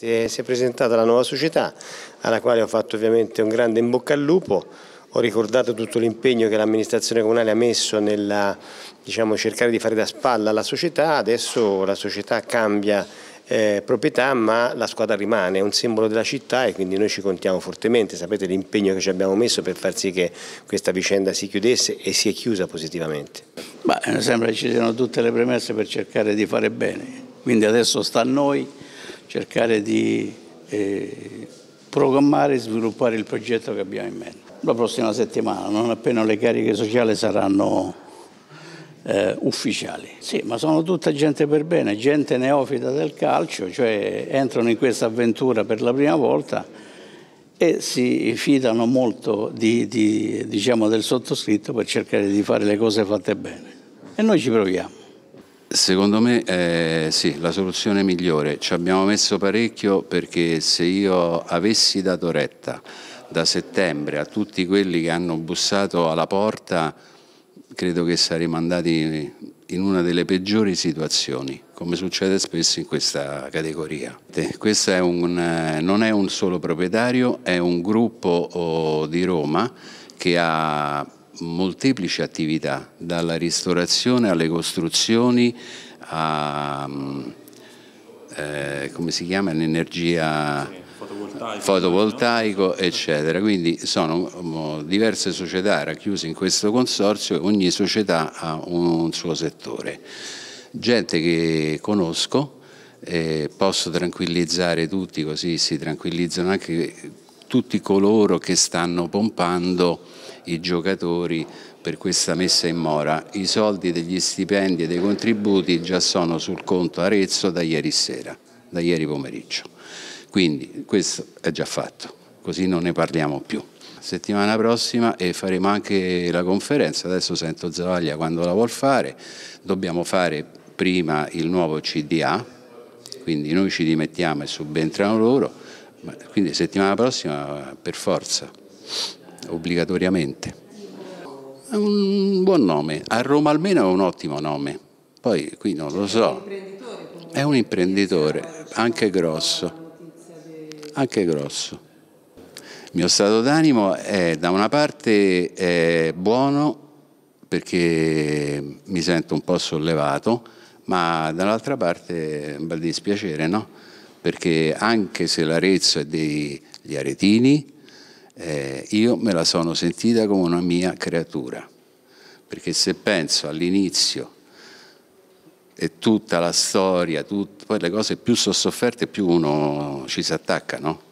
Eh, si è presentata la nuova società alla quale ho fatto ovviamente un grande in bocca al lupo, ho ricordato tutto l'impegno che l'amministrazione comunale ha messo nel diciamo, cercare di fare da spalla alla società, adesso la società cambia eh, proprietà ma la squadra rimane, è un simbolo della città e quindi noi ci contiamo fortemente, sapete l'impegno che ci abbiamo messo per far sì che questa vicenda si chiudesse e si è chiusa positivamente. Ma sembra che ci siano tutte le premesse per cercare di fare bene, quindi adesso sta a noi cercare di eh, programmare e sviluppare il progetto che abbiamo in mente. La prossima settimana, non appena le cariche sociali saranno eh, ufficiali. Sì, ma sono tutta gente per bene, gente neofita del calcio, cioè entrano in questa avventura per la prima volta e si fidano molto di, di, diciamo, del sottoscritto per cercare di fare le cose fatte bene. E noi ci proviamo. Secondo me eh, sì, la soluzione migliore. Ci abbiamo messo parecchio perché se io avessi dato retta da settembre a tutti quelli che hanno bussato alla porta, credo che saremmo andati in una delle peggiori situazioni, come succede spesso in questa categoria. Eh, questo è un, eh, non è un solo proprietario, è un gruppo oh, di Roma che ha molteplici attività, dalla ristorazione alle costruzioni, a, mm, eh, come si chiama, l'energia fotovoltaico, fotovoltaico eccetera. Quindi sono mm, diverse società racchiuse in questo consorzio e ogni società ha un suo settore. Gente che conosco, eh, posso tranquillizzare tutti così si tranquillizzano anche tutti coloro che stanno pompando i giocatori per questa messa in mora. I soldi degli stipendi e dei contributi già sono sul conto Arezzo da ieri sera, da ieri pomeriggio. Quindi questo è già fatto, così non ne parliamo più. Settimana prossima e faremo anche la conferenza, adesso sento Zavaglia quando la vuol fare, dobbiamo fare prima il nuovo CDA, quindi noi ci dimettiamo e subentrano loro, quindi settimana prossima per forza obbligatoriamente. È un buon nome, a Roma almeno è un ottimo nome, poi qui non lo so. È un imprenditore, anche grosso, anche grosso. Il mio stato d'animo è da una parte è buono perché mi sento un po' sollevato, ma dall'altra parte è un bel dispiacere, no? Perché anche se l'Arezzo è degli aretini, eh, io me la sono sentita come una mia creatura, perché se penso all'inizio e tutta la storia, tut... poi le cose più sono sofferte più uno ci si attacca, no?